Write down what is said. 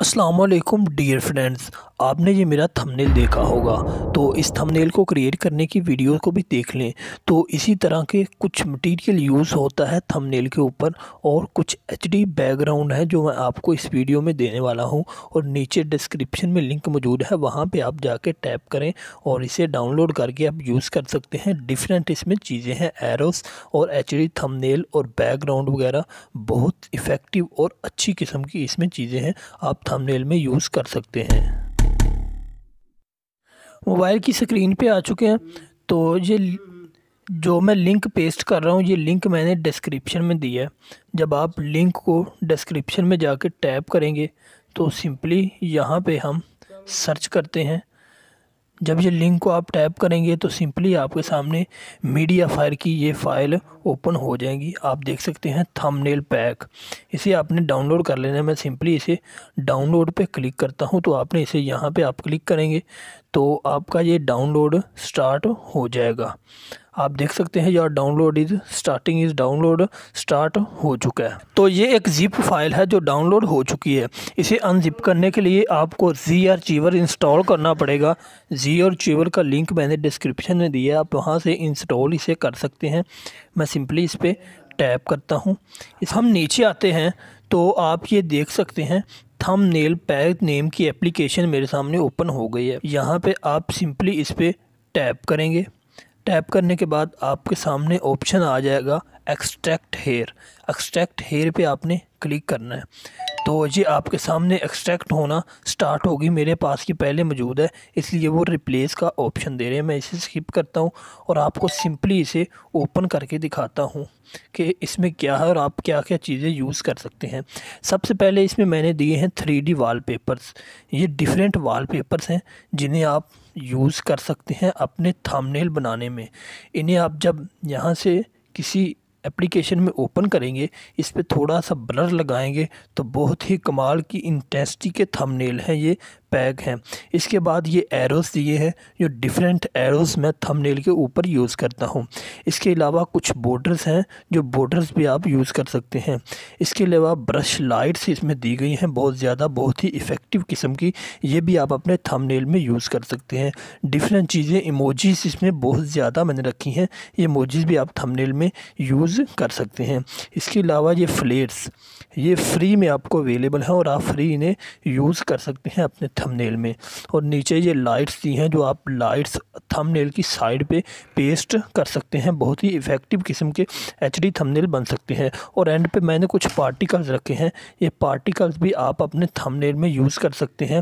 Aslam dear friends आपने ये मेरा थंबनेल देखा होगा तो इस थंबनेल को क्रिएट करने की वीडियो को भी देख लें तो इसी तरह के कुछ मटेरियल यूज़ होता है थंबनेल के ऊपर और कुछ एच बैकग्राउंड है जो मैं आपको इस वीडियो में देने वाला हूँ और नीचे डिस्क्रिप्शन में लिंक मौजूद है वहाँ पे आप जाके टैप करें और इसे डाउनलोड करके आप यूज़ कर सकते हैं डिफरेंट इसमें चीज़ें हैं एरोस और एच डी और बैकग्राउंड वगैरह बहुत इफ़ेक्टिव और अच्छी किस्म की इसमें चीज़ें हैं आप थंबनेल में यूज़ कर सकते हैं मोबाइल की स्क्रीन पे आ चुके हैं तो ये जो मैं लिंक पेस्ट कर रहा हूँ ये लिंक मैंने डिस्क्रिप्शन में दिया है जब आप लिंक को डिस्क्रिप्शन में जाके टैप करेंगे तो सिंपली यहाँ पे हम सर्च करते हैं जब ये लिंक को आप टैप करेंगे तो सिंपली आपके सामने मीडिया फायर की ये फ़ाइल ओपन हो जाएंगी आप देख सकते हैं थंबनेल पैक इसे आपने डाउनलोड कर लेना है मैं सिंपली इसे डाउनलोड पे क्लिक करता हूँ तो आपने इसे यहाँ पे आप क्लिक करेंगे तो आपका ये डाउनलोड स्टार्ट हो जाएगा आप देख सकते हैं यार download is starting is download start हो चुका है तो ये एक जिप फाइल है जो डाउनलोड हो चुकी है इसे अनजिप करने के लिए आपको जी आर चीवर इंस्टॉल करना पड़ेगा जी और चीवर का लिंक मैंने डिस्क्रिप्शन में दिया है आप वहाँ से इंस्टॉल इसे कर सकते हैं मैं सिंपली इस पर टैप करता हूँ इस हम नीचे आते हैं तो आप ये देख सकते हैं थम नेल पैक नेम की एप्लीकेशन मेरे सामने ओपन हो गई है यहाँ पे आप सिंपली इस पर टैप करेंगे टैप करने के बाद आपके सामने ऑप्शन आ जाएगा एक्सट्रैक्ट हेयर एक्सट्रैक्ट हेयर पे आपने क्लिक करना है तो ये आपके सामने एक्सट्रैक्ट होना स्टार्ट होगी मेरे पास ये पहले मौजूद है इसलिए वो रिप्लेस का ऑप्शन दे रहे हैं मैं इसे स्किप करता हूँ और आपको सिंपली इसे ओपन करके दिखाता हूँ कि इसमें क्या है और आप क्या क्या चीज़ें यूज़ कर सकते हैं सबसे पहले इसमें मैंने दिए हैं थ्री डी पेपर्स ये डिफरेंट वाल पेपर्स हैं जिन्हें आप यूज़ कर सकते हैं अपने थामनेल बनाने में इन्हें आप जब यहाँ से किसी एप्लीकेशन में ओपन करेंगे इस पर थोड़ा सा ब्लर लगाएंगे तो बहुत ही कमाल की इंटेंसिटी के थंबनेल हैं ये पैग हैं इसके बाद ये एरोज़ दिए हैं जो डिफरेंट एरोज़ मैं थंबनेल के ऊपर यूज़ करता हूँ इसके अलावा कुछ बॉर्डर्स हैं जो बॉर्डर्स भी आप यूज़ कर सकते हैं इसके अलावा ब्रश लाइट्स इसमें दी गई हैं बहुत ज़्यादा बहुत ही इफ़ेक्टिव किस्म की ये भी आप अपने थंबनेल में यूज़ कर सकते हैं डिफरेंट चीज़ें इमोजीज़ इसमें बहुत ज़्यादा मैंने रखी हैं ये इमोजीज़ भी आप थंबनेल में यूज़ कर सकते हैं इसके अलावा ये फ्लेट्स ये फ्री में आपको अवेलेबल हैं और आप फ्री इन्हें यूज़ कर सकते हैं अपने थंबनेल में और नीचे ये लाइट्स दी हैं जो आप लाइट्स थंबनेल की साइड पे पेस्ट कर सकते हैं बहुत ही इफ़ेक्टिव किस्म के एच डी थंबनेल बन सकते हैं और एंड पे मैंने कुछ पार्टिकल्स रखे हैं ये पार्टिकल्स भी आप अपने थंबनेल में यूज़ कर सकते हैं